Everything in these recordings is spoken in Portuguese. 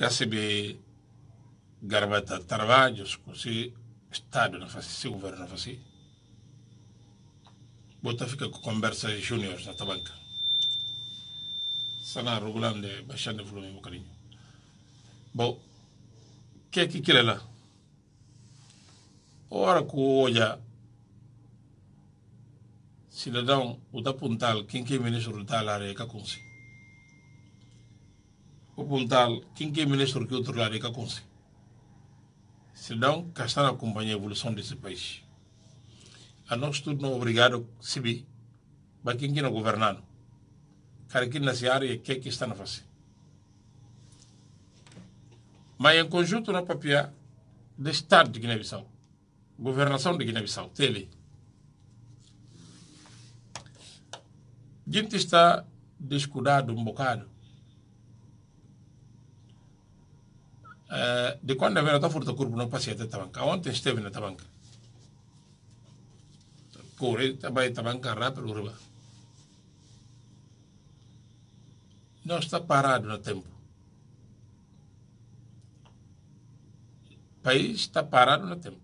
كسب قربة الترباج se estado não faz, se governo na faz. bota fica com conversa de juniors na tabanca sana regulando baixando o volume um bocadinho bom que é que aquilo é lá ora o olha cidadão o da puntal quem que é ministro da área que é aconselha o buntal kinke ministre ki uturlari ka kunsi c'est donc que é na é acompanha a evolução desse país a nós tudo não obrigado sibi para quem que não governando, cara que nessa área que é que está na face mas em conjunto na papia do estado de Guiné-Bissau governação de Guiné-Bissau tele gente está descuidado um bocado Uh, de quando a ver, está furta curva, não passei até Tabanca. Ontem esteve na Tabanca. Corre, vai Tabanca, rápido, urba. Não está parado no tempo. O país está parado no tempo.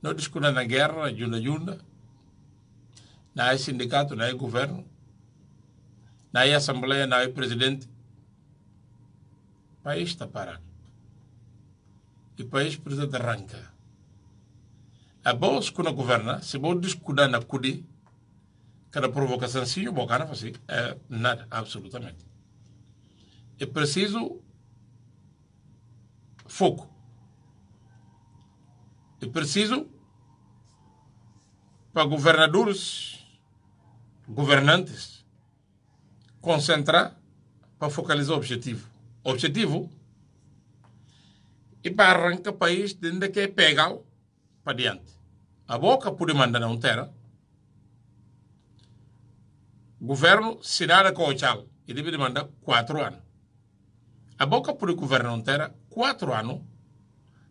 Não discute na guerra, junda, junta Não é sindicato, não é governo. Não é assembleia, não é presidente país está parado. E o país precisa de arrancar. A bolsa que não governa, se vou descuidar na CUDI, cada provocação sim, o Bocana faz é nada, absolutamente. É preciso fogo. É preciso para governadores, governantes, concentrar para focalizar o objetivo objetivo e para arrancar o país de que é pegar para diante. A boca pode mandar não terra. Governo cidade com o chal. E deve demandar quatro anos. A boca pode governo não terra quatro anos.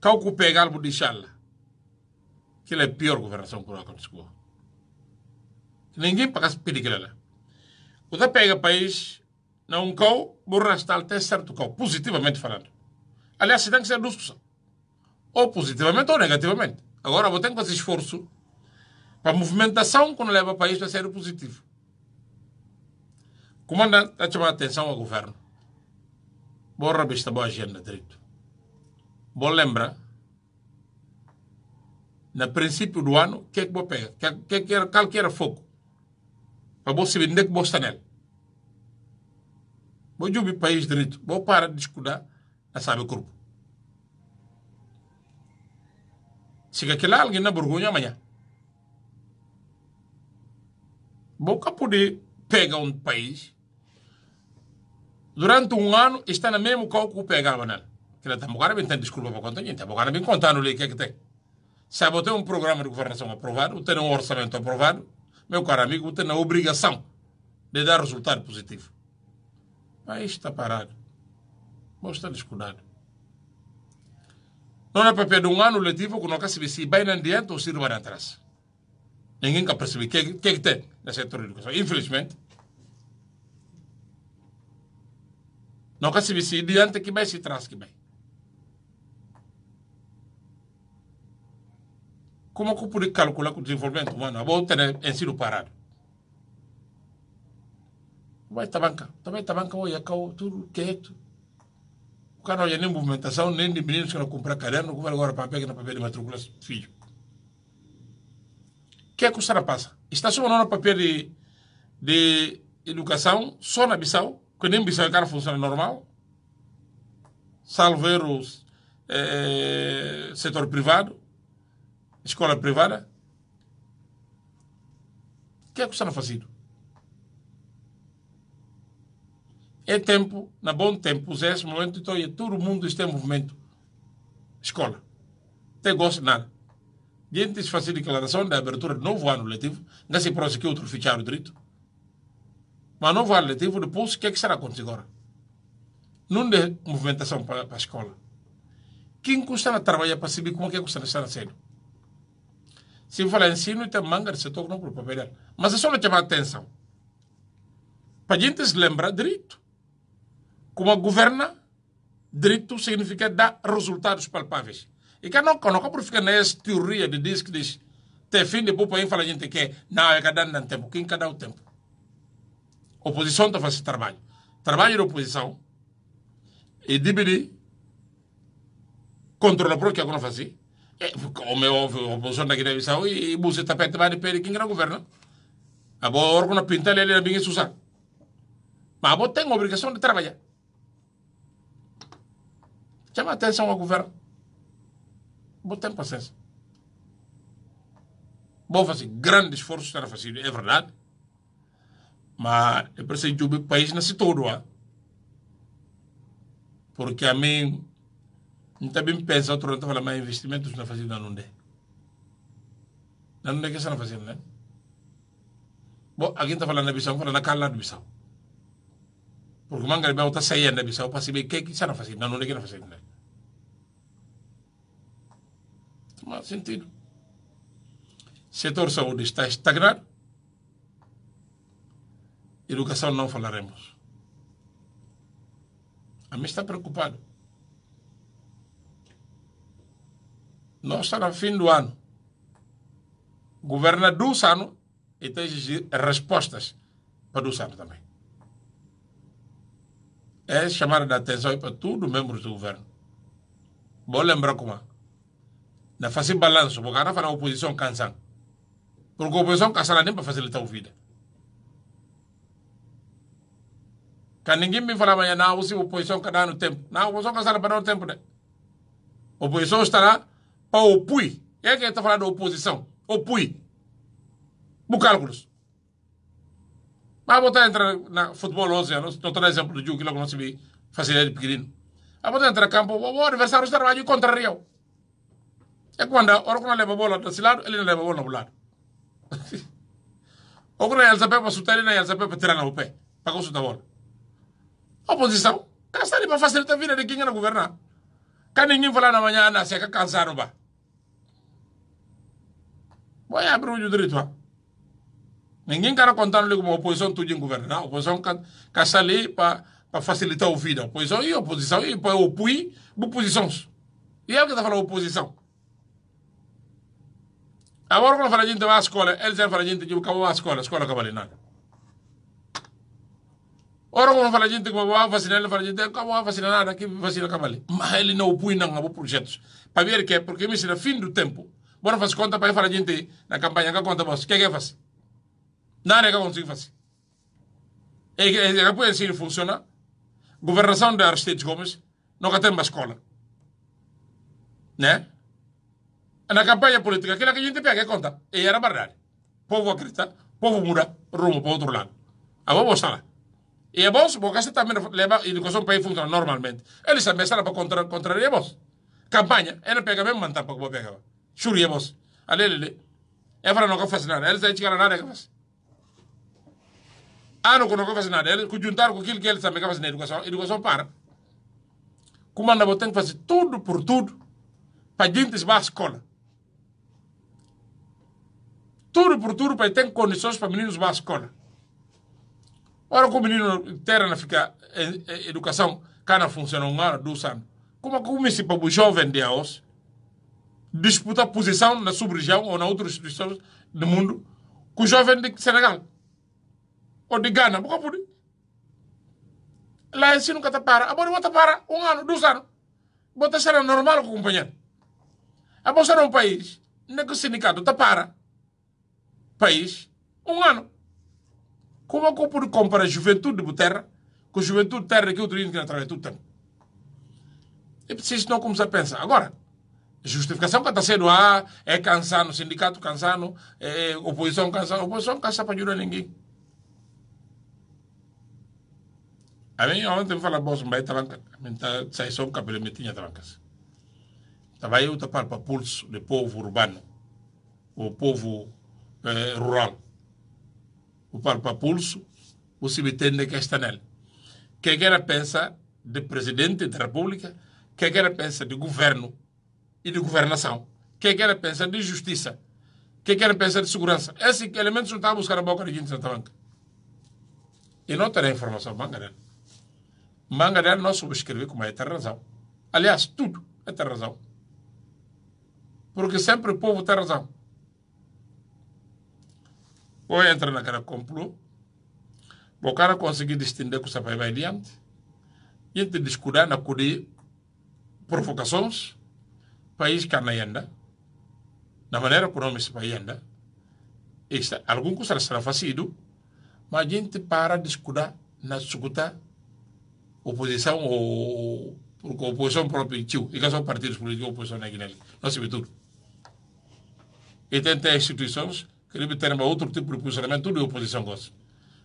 Calco pegar algo de chal. Que é a pior governação que aconteceu. Ninguém paga pedir aquilo O da pega país não um cão burra está até certo cão, positivamente falando. Aliás, tem que ser discussão. Ou positivamente ou negativamente. Agora, vou ter que fazer esforço para a movimentação que não leva o país a ser positivo. Comandante, está chamar a atenção ao governo. Boa revista, boa agenda, direito. Bom lembra, no princípio do ano, o que é que vou pegar? Que, é, que, é que, qual que era foco? Para você ver onde é que vou estar nele boo o país direito nit para de discuda na sabe Se siga lá alguém na burgunya manya boca poder pegar um país durante um ano está na mesmo qual que pegava né? a que está agora bem tem desculpa para contar gente agora bem contando o que é que tem sabe tem um programa de governação aprovado tem um orçamento aprovado meu caro amigo tem a obrigação de dar resultado positivo país está parado. país está descuidado. Não é para de um ano letivo que não quer se vai na adiante ou se vai atrás. Ninguém quer perceber o que, que, é que tem no setor de educação. Infelizmente, não quer se se é adiante que vai se é trás que vai. Como que eu pude calcular que o desenvolvimento humano vou ter né, ensino parado? vai tabanca. Também tabanca o Iacau, tudo quieto. É o cara não olha nem movimentação, nem de meninos que não comprar caderno, não vai agora para pegar na papel de matrícula filho. O que é que o Sara passa? Está só no papel de, de educação, só na Bissau, que nem Bissau é cara funciona normal, salvar o eh, setor privado, escola privada. O que é que o Sara fazendo? É tempo, na bom tempo, é esse momento, então todo mundo está em movimento. Escola. não gosto de nada. Diante de fazer declaração da abertura do novo ano letivo, não se prosseguir outro fichário direito. Mas novo ano letivo, depois, o que, é que será acontecer agora? Não dê movimentação para, para a escola. Quem custa a trabalhar para saber como é que custa estar nascendo? Se eu falar ensino, tem manga de setor não para papel. Mas é só não chamar atenção. Para a gente se lembrar direito. Como governa, direito significa dar resultados palpáveis. E que não, não por ficar nessa teoria de diz que diz, tem fim de poupa fala a gente que não, é cada um tempo, quem cada um tempo. A oposição está fazendo trabalho. Trabalho da oposição e dividir contra o próprio que agora é fazia. Como é óbvio, a oposição da Guiné-Bissau e você está perto de pele quem governa. A boa hora quando pinta ele, ele é bem Mas a boa tem a obrigação de trabalhar. Chama atenção ao governo. Botando paciência. Vou fazer assim, grande esforço estar a fazer, é verdade. Mas é preciso de um país nesse todo. Ó. Porque a mim, não bem pensado outro não fala, mas investimentos na fazem não é. Não é que isso na fazem, né? Bom, alguém está falando na Bissau, fala na cala de Bissau. Porque o Mangalibau está saindo na Bissau para saber o que isso na fazem, não é que na fazem, é né? má sentido. Setor saúde está estagnado. Educação não falaremos. A mim está preocupado. Nós estamos no fim do ano. Governa dois anos e tem respostas para dois anos também. É chamar a atenção para todos os membros do governo. Vou lembrar como é na fasi balanso bokana fana opposition kansan pour que oposição kasala nem para ba vida ufida ninguém me fala manya na oposição cada kadano tempo na oposição opposition kasala badano tempo de oposição estará para o né? pui é que está falando oposição o pui bu cálculos mas botar entrar na futebol 11 anos não estou exemplo do jogo que logo não se vê facilidade pequenino a botar entrar campo o adversário está trabalhando contra Rio é quando a ekwanda orokuna levou bola tasilado elina leba bola bulado okuna yalsa pepa suta elina yalsa pepa tirana upe paka suta bola oposição castani para facilitar a vida de quem é era governar cá ninguém falar na manhã na seca cansado ba vai abrir o direito ninguém cara contando como oposição tudo em governar oposição casta ali para para facilitar a vida oposição e oposição e para opui oposições e é o que está falando oposição amor fana fana jinta wa skola elsen fana jinta jibu kabo wa skola skola kabali nan Agora kono fana gente kabo wa fasina el fana gente kabo wa fasina nada que fasina kabali Mas ele não pui nan abo projeto? para ver que é, porque me será fim do tempo bora fazer conta para falar gente na campanha que conta mas que é faz nada é que consigo fazer e é que e que pode ser funciona governação de Aristides Gomes não que tem mais escola né na campanha política, que la que yo te pegué conta, ella era barrar. Povo acreditar, povo muda rumo para outro lado. A vovó sala. E a voz porque você também leva a educação para aí funcionar normalmente. Eles também será para contra, contrariar voz Campanha, ela pega mesmo mantar para que vou pegar. Churi a voz Ali, ali, ali. É para não faz nada. Eles têm que ganhar nada que faz. Ah, não, não faz nada. Eles juntaram com aquilo que eles também fazem na educação. Educação para. Comanda, vou ter que fazer tudo por tudo para gente ir à escola tudo por tudo para ter condições para meninos vão à escola. Ora, com o menino terra na fica educação, cana funciona um ano, dois anos. Como é para o jovem de aos disputar posição na sub-região ou na outras instituições do mundo com o jovem de Senegal ou de Gana? Por que Lá ensino que para. Agora está para um ano, dois anos. Bota será normal o companheiro. Agora será um país, é que o sindicato está para país um ano. Como é que eu pude comparar a juventude de Buterra com a juventude de terra que eu tenho que na juventude tem? É preciso não começar a pensar. Agora, justificação para estar sendo ah, é cansado, sindicato cansado, é, é oposição cansado, oposição cansada para ajudar ninguém. A mim, ontem fala, bom, vai talanca, sai só um cabelo, me tinha trancas. Estava eu tapar para pulso do povo urbano, o povo é, rural. O Parpa Pulso, o Cibitende Castanel. O que é ela pensa de presidente da República? O que pensar ela pensa de governo e de governação? O que pensar ela pensa de justiça? O que pensar ela pensa de segurança? Esses elementos não estão a buscar a boca de gente Santa Banca. E não terá informação manga dela. Manga não subscreve com é ter razão. Aliás, tudo é ter razão. Porque sempre o povo tem razão ou entra naquela complô, o cara conseguir distinguir que o sapai vai adiante, e te descuidar na de provocações, país que não anda, na maneira como o nome se vai anda, está, algum que será facido, mas a gente para discutir na escuta oposição ou porque a oposição própria tio, e que são partidos políticos, oposição na Guiné, não se vê tudo. E tem instituições kele bi terema outro tipo de posicionamento tudo é oposição gosta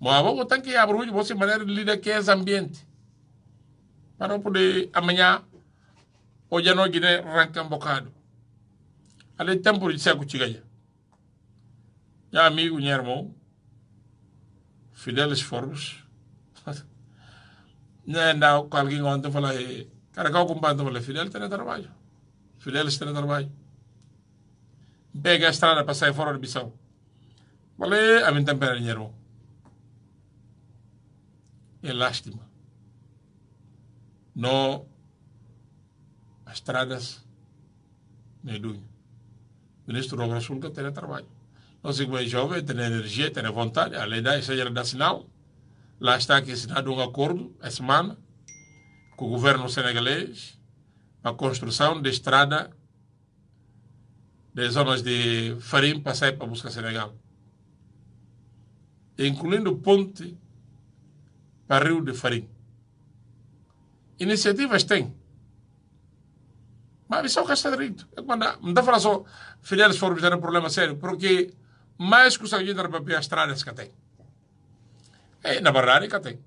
mas vamos tem que abrir você maneira de lidar que é ambiente para não poder amanhã hoje não guiné arrancar um bocado ali tempo de seco é chigaja já amigo minha irmão Fidelis Forbes né não é alguém ontem falou cara qual que eu companheiro falou Fidelis tem trabalho Fidelis tem trabalho pega a estrada para sair fora de missão Malé amin tampere ñero. É lástima. Não as estradas medunho. O ministro do Sulca tem trabalho. Não sei como é jovem, tem energia, tem vontade. A lei da isso dá sinal. Lá está aqui assinado um acordo, a semana, com o governo senegalês, para a construção de estrada das zonas de Farim para sair para buscar Senegal incluindo ponte para Rio de Farinha. Iniciativas tem. Mas isso é o que está é direito. É quando, não dá falar só filiais foram era é um problema sério, porque mais que o sangue para ver as estradas que tem. É, na barragem que tem.